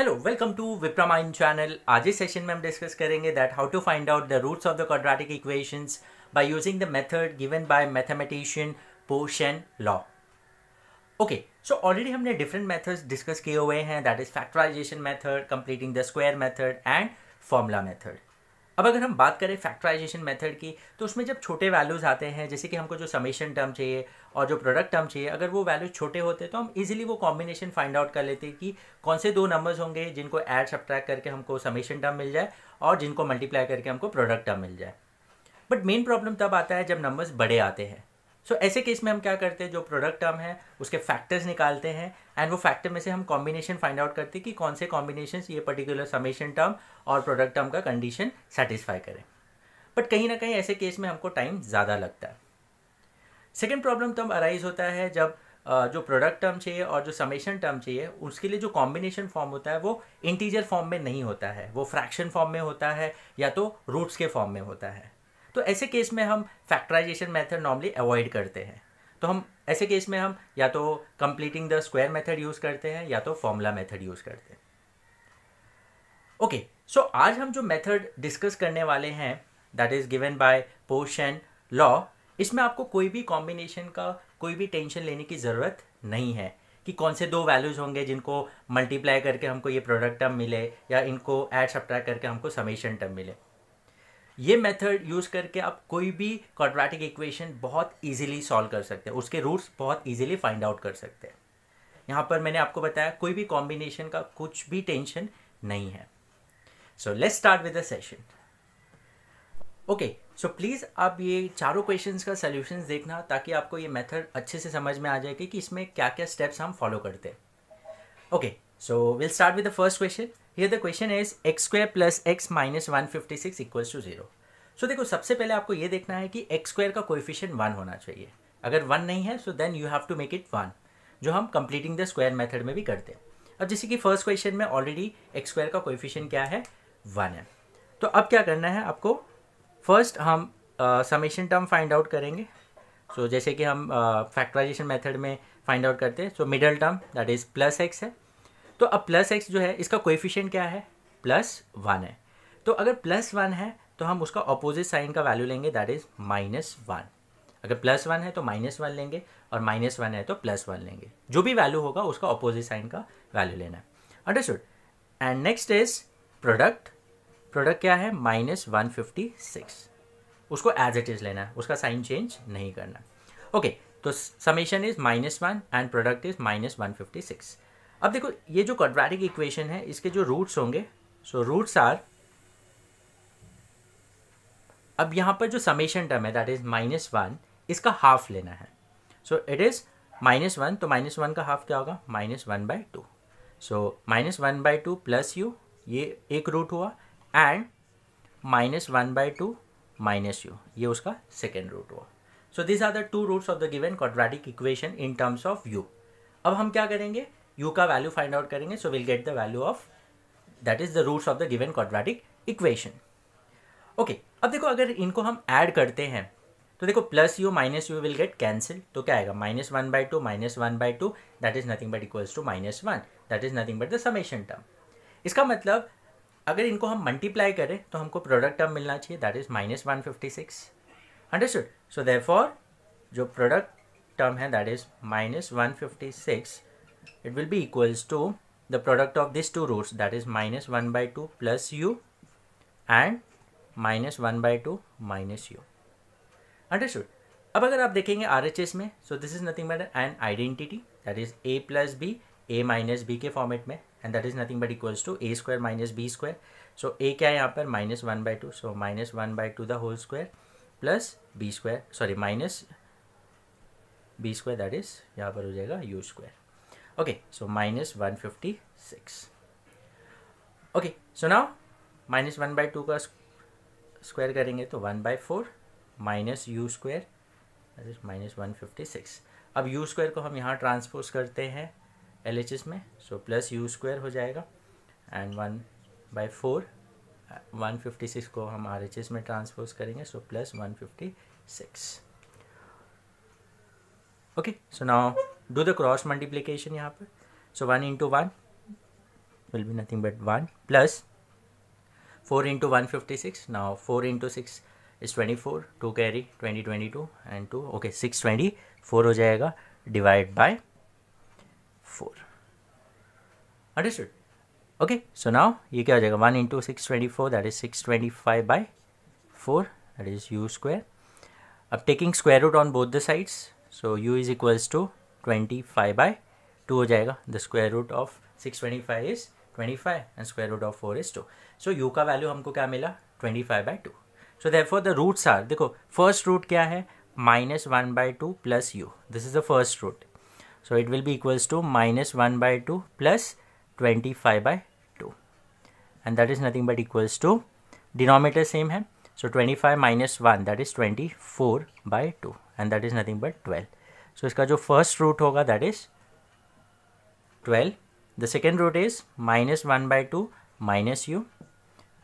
Hello welcome to विप्रामाइन channel आज इस सेशन में हम डिस्कस करेंगे that how to find out the roots of the quadratic equations by using the method given by mathematician Po Shen Loh okay so already हमने different methods discuss किए हुए हैं that is factorization method completing the square method and formula method अब अगर हम बात करें factorisation method की तो उसमें जब छोटे वैल्यूज़ आते हैं जैसे कि हमको जो समेशन टर्म चाहिए और जो प्रोडक्ट टर्म चाहिए अगर वो वैल्यूज छोटे होते तो हम इजीली वो कॉम्बिनेशन फाइंड आउट कर लेते कि कौन से दो नंबर्स होंगे जिनको एड सब्ट्रैक करके हमको समेशन टर्म मिल जाए और जिनको मल्टीप्लाई करके हमको प्रोडक्ट टर्म मिल जाए बट मेन प्रॉब्लम तब आता है जब नंबर्स बड़े आते हैं सो so, ऐसे केस में हम क्या करते हैं जो प्रोडक्ट टर्म है उसके फैक्टर्स निकालते हैं एंड वो फैक्टर में से हम कॉम्बिनेशन फाइंड आउट करते हैं कि कौन से कॉम्बिनेशन ये पर्टिकुलर समेशन टर्म और प्रोडक्ट टर्म का कंडीशन सेटिस्फाई करें बट कहीं ना कहीं ऐसे केस में हमको टाइम ज़्यादा लगता है सेकेंड प्रॉब्लम तब अराइज होता है जब जो प्रोडक्ट टर्म चाहिए और जो समेशन टर्म चाहिए उसके लिए जो कॉम्बिनेशन फॉर्म होता है वो इंटीजर फॉर्म में नहीं होता है वो फ्रैक्शन फॉर्म में होता है या तो रूट्स के फॉर्म में होता है तो ऐसे केस में हम फैक्टराइजेशन मेथड नॉर्मली अवॉइड करते हैं तो हम ऐसे केस में हम या तो completing the square method use करते हैं या तो फॉर्मूला मेथड यूज़ करते हैं ओके okay, सो so आज हम जो मेथड डिस्कस करने वाले हैं that is given by Po Shen Loh इसमें आपको कोई भी कॉम्बिनेशन का कोई भी टेंशन लेने की ज़रूरत नहीं है कि कौन से दो वैल्यूज़ होंगे जिनको मल्टीप्लाई करके हमको ये प्रोडक्ट टर्म मिले या इनको एड सब्ट्रैक्ट करके हमको समेशन टर्म मिले ये मेथड यूज़ करके आप कोई भी क्वाड्रेटिक इक्वेशन बहुत इजीली सॉल्व कर सकते हैं उसके रूट्स बहुत इजीली फाइंड आउट कर सकते हैं यहाँ पर मैंने आपको बताया कोई भी कॉम्बिनेशन का कुछ भी टेंशन नहीं है so let's start with the session okay so please आप ये चारों क्वेश्चंस का सोल्यूशन देखना ताकि आपको ये मेथड अच्छे से समझ में आ जाएगी कि इसमें क्या क्या स्टेप्स हम फॉलो करते हैं okay so will start with the first question ये the question is X square plus X minus one fifty six equals to zero so देखो सबसे पहले आपको ये देखना है कि एक्स स्क्वायर का कोएफिशिएंट वन होना चाहिए अगर वन नहीं है so then you have to make it one जो हम कंप्लीटिंग द स्क्वायर मेथड में भी करते हैं अब जैसे कि फर्स्ट क्वेश्चन में ऑलरेडी एक्स स्क्वायर का कोएफिशिएंट क्या है वन है तो अब क्या करना है आपको फर्स्ट हम समेशन टर्म फाइंड आउट करेंगे सो so, जैसे कि हम फैक्टराइजेशन मेथड में फाइंड आउट करते हैं so middle term that is plus X है तो अब प्लस एक्स जो है इसका कोएफिशिएंट क्या है प्लस वन है तो अगर प्लस वन है तो हम उसका ऑपोजिट साइन का वैल्यू लेंगे दैट इज़ माइनस वन अगर प्लस वन है तो माइनस वन लेंगे और माइनस वन है तो प्लस वन लेंगे जो भी वैल्यू होगा उसका ऑपोजिट साइन का वैल्यू लेना है understood and next is product product क्या है माइनस वन फिफ्टी सिक्स उसको एज इट इज़ लेना है उसका साइन चेंज नहीं करना ओके okay, तो summation is minus one and product is minus one fifty six अब देखो ये जो क्वाड्रेटिक इक्वेशन है इसके जो रूट्स होंगे सो रूट्स आर अब यहाँ पर जो समेशन टर्म है दैट इज माइनस वन इसका हाफ लेना है so it is minus one तो माइनस वन का हाफ क्या होगा minus one by two so minus one by two plus U ये एक रूट हुआ and minus one by two minus U ये उसका सेकेंड रूट हुआ so this are the two roots of the given quadratic equation in terms of U अब हम क्या करेंगे u का वैल्यू फाइंड आउट करेंगे so will get the value of that is the roots of the given quadratic equation okay अब देखो अगर इनको हम ऐड करते हैं तो देखो plus you minus U will get cancel तो क्या आएगा minus one by two minus one by two that is nothing but equals to minus one that is nothing but the summation term इसका मतलब अगर इनको हम मल्टीप्लाई करें तो हमको प्रोडक्ट टर्म मिलना चाहिए that is minus one fifty six understood so there जो प्रोडक्ट टर्म है that is minus one fifty six it will be equals to the product of these two roots that is minus 1 by 2 plus u and minus one by two minus you understood अब अगर आप देखेंगे R H S में so this is nothing but an identity that is A plus B A minus B के format में and that is nothing but equals to A square minus B square so A क्या है यहाँ पर minus one by two so minus one by two the whole square plus B square sorry minus B square that is यहाँ पर हो जाएगा U square okay so minus 156 okay so now minus one by two का square करेंगे तो one by four minus you square minus one fifty six अब U square को हम यहाँ ट्रांसपोज करते हैं एल एच एस में सो प्लस यू स्क्वायर हो जाएगा and one by four one fifty six को हम आर एच एस में ट्रांसपोज करेंगे so plus one fifty six okay so now do the cross multiplication यहाँ पर so one into one will be nothing but one plus four into one fifty six ना four into six is twenty four two carry twenty twenty two and two okay six twenty four हो जाएगा divide by four understood okay so now ये क्या हो जाएगा one into six twenty four that is six twenty five by four that is u square अब taking square root on both the sides so u is equals to twenty five by two हो जाएगा the square root of six twenty five is twenty five and square root of four is two so u का value हमको क्या मिला twenty five by two so therefore the roots are देखो first root क्या है minus one by two plus u this is the first root so it will be equals to minus one by two plus twenty five by two and that is nothing but equals to denominator same है so twenty five minus one that is twenty four by two and that is nothing but twelve so इसका जो first root होगा that is twelve the second root is minus one by two minus u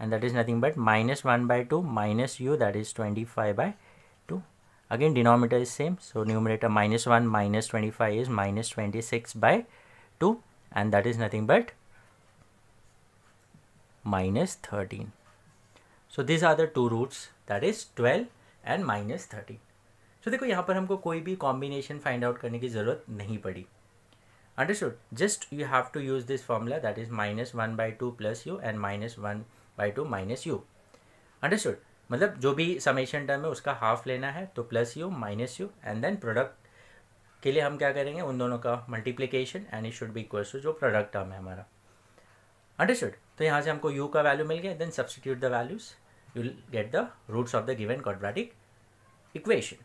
and that is nothing but minus one by two minus u that is twenty five by two again denominator is same so numerator minus one minus twenty five is minus twenty six by two and that is nothing but minus thirteen so these are the two roots that is twelve and minus thirteen so तो देखो यहाँ पर हमको कोई भी combination find out करने की ज़रूरत नहीं पड़ी understood just you have to use this formula that is minus one by two plus u and minus one by two minus you understood मतलब जो भी समेशन टर्म है उसका हाफ लेना है तो plus you minus u and then product के लिए हम क्या करेंगे उन दोनों का multiplication and it should be equal to जो प्रोडक्ट टर्म है हमारा अंडरस्टूड तो यहाँ से हमको यू का वैल्यू मिल गया then substitute the values you get the roots of the given quadratic equation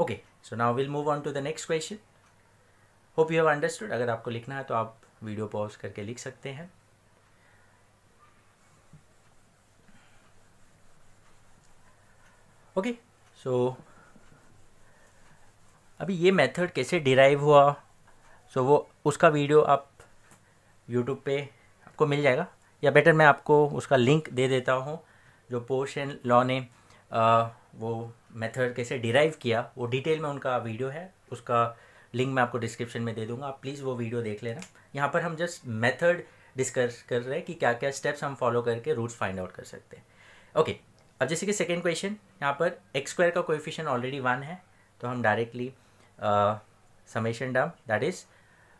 okay so now will move on to the next question hope you have understood अगर आपको लिखना है तो आप वीडियो पॉज करके लिख सकते हैं ओके सो अभी ये मेथड कैसे डिराइव हुआ सो so, वो उसका वीडियो आप यूट्यूब पे आपको मिल जाएगा या बेटर मैं आपको उसका लिंक दे देता हूँ जो पोर्शन लॉ ने वो मेथड कैसे डिराइव किया वो डिटेल में उनका वीडियो है उसका लिंक मैं आपको डिस्क्रिप्शन में दे दूंगा आप प्लीज़ वो वीडियो देख लेना यहाँ पर हम जस्ट मेथड डिस्कस कर रहे हैं कि क्या क्या स्टेप्स हम फॉलो करके रूट्स फाइंड आउट कर सकते हैं ओके okay, अब जैसे कि सेकेंड क्वेश्चन यहाँ पर एक्स स्क्वायर का कोएफिशिएंट ऑलरेडी वन है तो हम directly summation term that is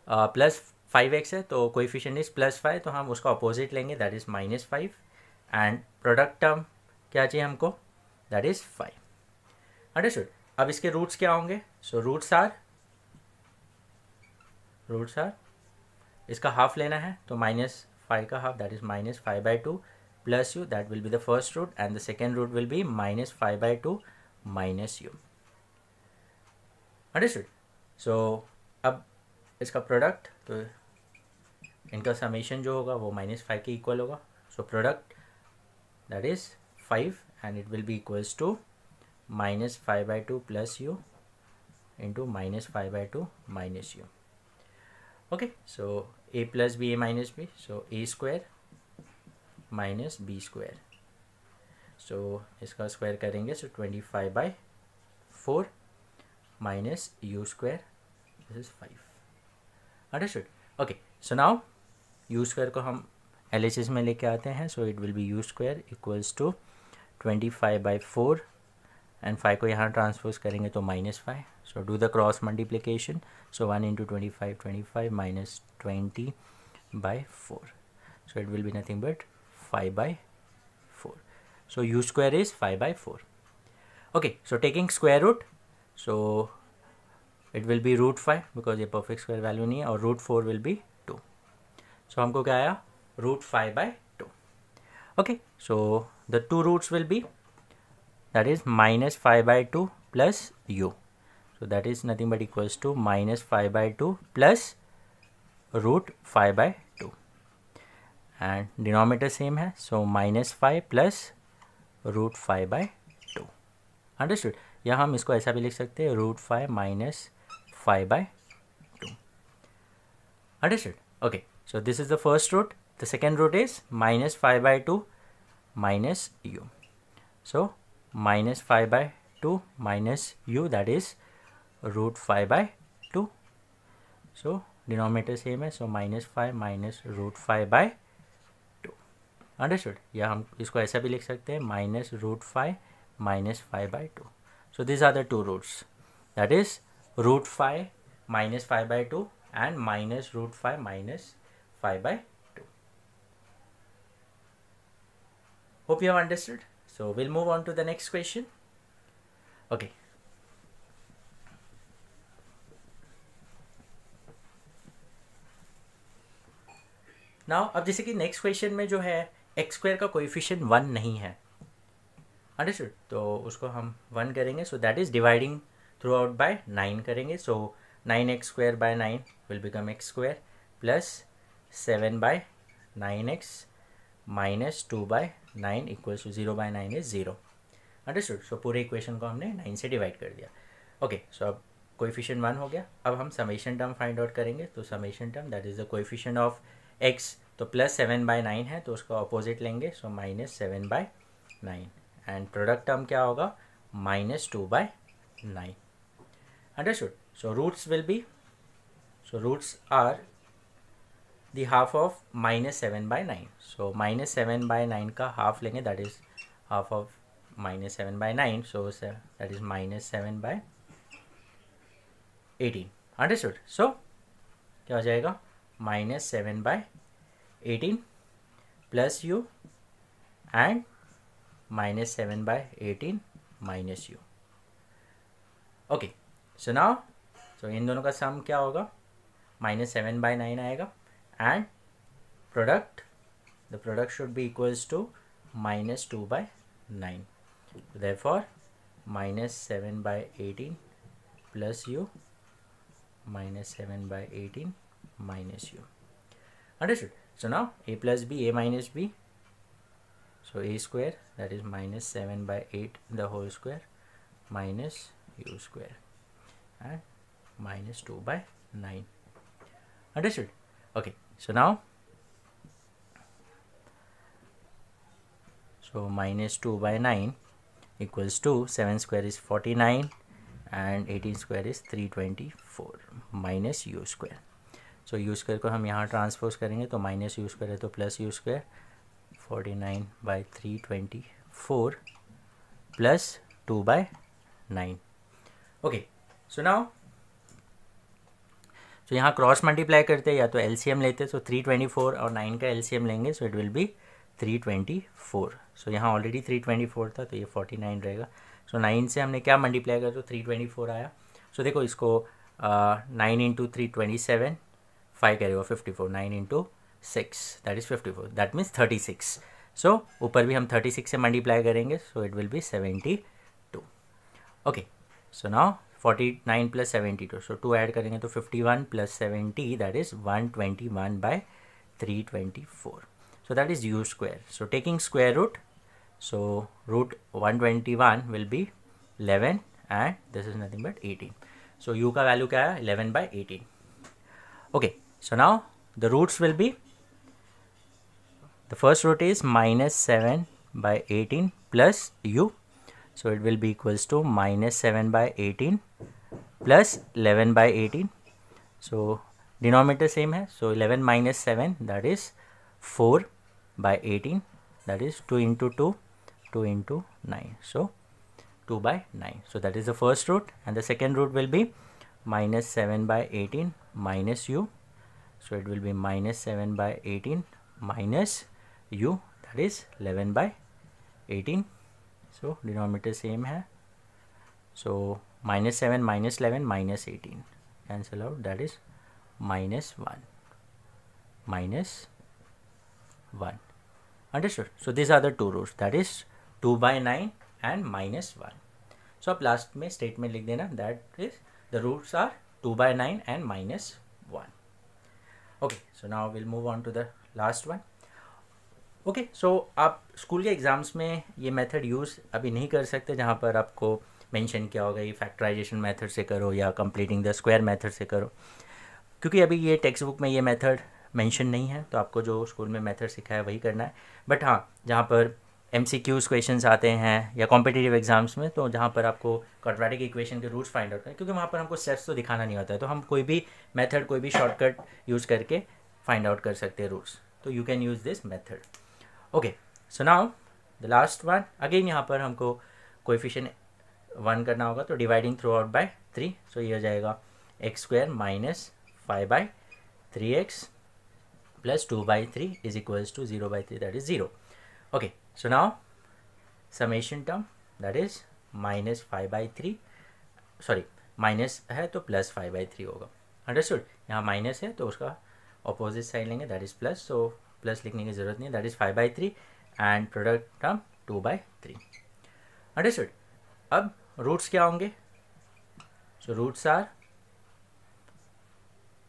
plus five x है तो कोएफिशिएंट इज़ प्लस फाइव तो हम उसका अपोजिट लेंगे that is minus five and product term क्या चाहिए हमको दैट इज फाइव अंडरस्टूड अब इसके रूट्स क्या होंगे so roots are roots are इसका हाफ लेना है तो माइनस फाइव का half that is minus five by two plus u that will be the first root and the second root will be minus five by two minus you understood so अब इसका product तो इनका summation जो होगा वो minus five के equal होगा so product that is five and it will be equals to minus 5 by 2 plus u into minus 5 by 2 minus u okay so a plus b a minus b so a square minus B square so इसका square करेंगे so twenty five by four minus you square this is five understood okay so now u square को हम L में लेके आते हैं so it will be u square equals to twenty five by four and five को यहाँ transfer करेंगे तो minus five so do the cross multiplication so one into twenty five twenty five minus twenty by four so it will be nothing but five by four so u square is five by four okay so taking square root so it will be root five because ये perfect square value नहीं है और root four will be two so हमको क्या आया root five by two okay so the two roots will be that is minus 5 by 2 plus u so that is nothing but equals to minus 5 by 2 plus root 5 by 2 and denominator same hai. so minus 5 plus root 5 by 2 understood yeah hum isko aisa bhi likh root 5 minus 5 by 2 understood okay so this is the first root the second root is minus 5 by 2 minus u. So minus 5 by 2 minus u that is root 5 by 2. So denominator same as so minus 5 minus root 5 by 2. Understood? Yeah, हम इसको ऐसा भी लिख minus root 5 minus 5 by 2. So these are the two roots that is root 5 minus 5 by 2 and minus root 5 minus 5 by 2. Hope you have understood. So we'll move on to the next question. Okay. Now अब जैसे कि next question में जो है x square का coefficient one नहीं है understood तो उसको हम वन करेंगे so that is dividing through out by nine करेंगे so nine x square by nine will become x square plus seven by nine x minus two by nine equals to zero by nine is zero understood so पूरे equation को हमने nine से divide कर दिया okay okay, so so अब coefficient one हो गया अब हम समेशन टर्म फाइंड आउट करेंगे तो summation term that is the coefficient of x तो प्लस सेवन बाय नाइन है तो उसका अपोजिट लेंगे so minus seven by nine and product term क्या होगा minus two by nine understood so roots will be so roots are the half of minus seven by nine so minus seven by nine का half लेंगे that is half of minus seven by nine so that is minus seven by eighteen understood so क्या हो जाएगा minus seven by eighteen plus u and minus seven by eighteen minus u okay so now so इन दोनों का sum क्या होगा minus seven by nine आएगा and product the product should be equals to minus 2 by 9 therefore minus 7 by 18 plus u minus 7 by 18 minus u understood so now a plus b a minus b so a square that is minus 7 by 8 the whole square minus u square and minus 2 by 9 understood okay so now so minus 2 by 9 equals to 7 square is 49 and eighteen square is three twenty four minus you square so u square को हम यहाँ transpose करेंगे तो minus you square है तो plus u square forty nine by three twenty four plus two by nine okay so now so, तो यहाँ cross multiply करते हैं या तो एल लेते हैं सो थ्री ट्वेंटी फोर और नाइन का एल लेंगे so it will be three twenty four so यहाँ ऑलरेडी थ्री ट्वेंटी फोर था तो ये फोर्टी नाइन रहेगा सो नाइन से हमने क्या मल्टीप्लाई करा तो थ्री ट्वेंटी फोर आया सो देखो इसको nine into three twenty seven five रहे हो fifty four nine into six that is fifty four that means thirty six so ऊपर भी हम थर्टी सिक्स से मल्टीप्लाई करेंगे so it will be seventy two okay so now forty nine plus seventy two so to add करेंगे तो fifty one plus seventy that is one twenty one by three twenty four so that is you square so taking square root so root one twenty one will be eleven and this is nothing but eighteen so u का value क्या है eleven by eighteen okay so now the roots will be the first root is minus seven by eighteen plus u So it will be equals to minus 7 by 18 plus 11 by 18. So denominator same hai. So 11 minus 7 that is 4 by 18 that is 2 into 2 2 into 9. So 2 by 9. So that is the first root and the second root will be minus 7 by 18 minus u. So it will be minus 7 by 18 minus u that is 11 by 18 so denominator same है so minus seven minus eleven minus eighteen cancel out that is minus one minus one understood so this are the two roots that is two by nine and minus one so आप last में statement लिख देना that is the roots are two by nine and minus one okay so now will move on to the last one okay okay, so so आप school के exams में ये method use अभी नहीं कर सकते जहाँ पर आपको मेंशन किया होगा ये फैक्टराइजेशन मेथड से करो या कंप्लीटिंग द स्क्वायर मेथड से करो क्योंकि अभी ये टेक्स्ट बुक में ये मेथड मेंशन नहीं है तो आपको जो स्कूल में मेथड सिखाया है वही करना है बट हाँ जहाँ पर एम सी क्यूज़ क्वेश्चन आते हैं या कॉम्पिटेटिव एग्जाम्स में तो जहाँ पर आपको कॉटवेटिक इक्वेशन के रूट्स फाइंड आउट करें क्योंकि वहाँ पर हमको स्टेप्स तो दिखाना नहीं होता है तो हम कोई भी मेथड कोई भी शॉर्टकट यूज़ करके फाइंड आउट कर सकते हैं रूट्स तो you can use this method okay so now the last one again यहाँ पर हमको कोफिशन वन करना होगा तो dividing through out by three so ये हो जाएगा x square minus five by three x plus two by three is equals to zero by three that is zero okay so now summation term that is minus five by three sorry minus है तो plus five by three होगा understood यहाँ minus है तो उसका opposite side लेंगे that is plus so plus लिखने की ज़रूरत नहीं that is five by three and product term two by three understood अब रूट्स क्या होंगे so roots are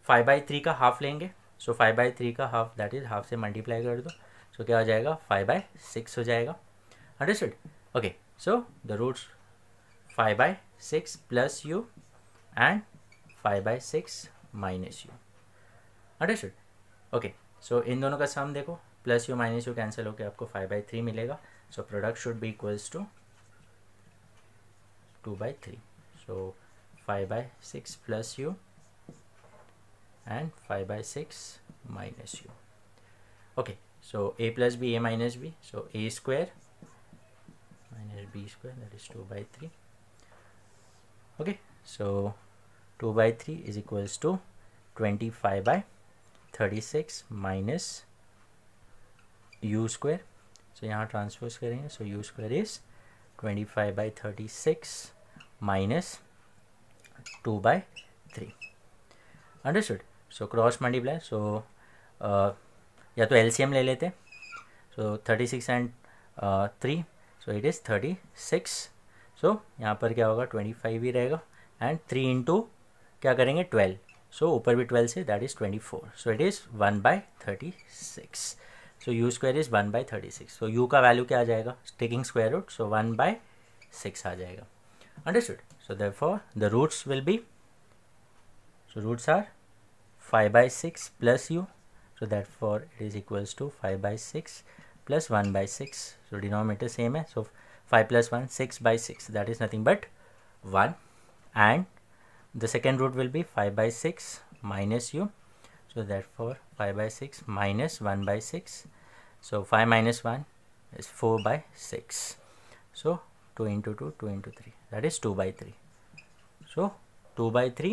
five by three का हाफ लेंगे सो फाइव बाई थ्री का हाफ दैट इज़ हाफ से मल्टीप्लाई कर दो सो so, क्या हो जाएगा फाइव बाई सिक्स हो जाएगा understood okay so the roots five by six plus u and five by six minus you understood okay so so, इन दोनों का सम देखो plus you minus u cancel होकर आपको फाइव बाई थ्री मिलेगा so product should be equals to two by three so five by six plus u and five by six minus u okay so a plus B A minus b so A square minus B square that is two by three okay so two by three is equals to twenty five by thirty six minus u square so यहाँ transpose करेंगे so u square is twenty five by thirty six minus two by three understood so cross multiply so या तो L C M ले लेते so thirty six and three so it is thirty six so यहाँ पर क्या होगा twenty five ही रहेगा and three into क्या करेंगे ट्वेल्व सो ऊपर भी ट्वेल्व से that is twenty four so it is one by thirty six so u square is one by thirty six so u का वैल्यू क्या आ जाएगा taking square root so one by six आ जाएगा understood so that for the roots will be so roots are five by six plus u so that for it is equals to five by six plus one by six so denominator same है so five plus one six by six that is nothing but one and the second root will be 5 by 6 minus u so therefore 5 by 6 minus 1 by 6 so 5 minus 1 is 4 by 6 so 2 into 2 2 into 3 that is 2 by 3 so 2 by 3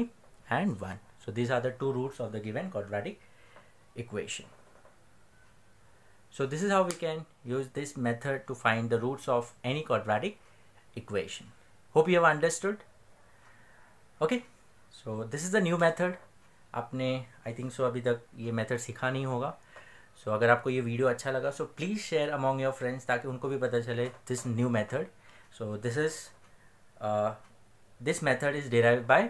and 1 so these are the two roots of the given quadratic equation so this is how we can use this method to find the roots of any quadratic equation hope you have understood okay so this is the new method आपने I think so अभी तक ये method सीखा नहीं होगा सो so, अगर आपको ये वीडियो अच्छा लगा so please share among your friends ताकि उनको भी पता चले this new method so this is this method is derive by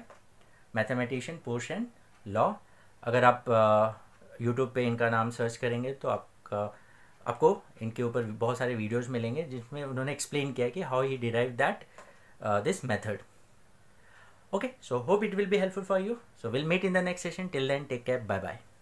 mathematician Po Shen Loh अगर आप यूट्यूब uh, पे इनका नाम सर्च करेंगे तो आपका आपको इनके ऊपर बहुत सारे वीडियोज़ मिलेंगे जिसमें उन्होंने एक्सप्लेन किया कि how he derive that this method okay so hope it will be helpful for you so we'll meet in the next session till then take care bye bye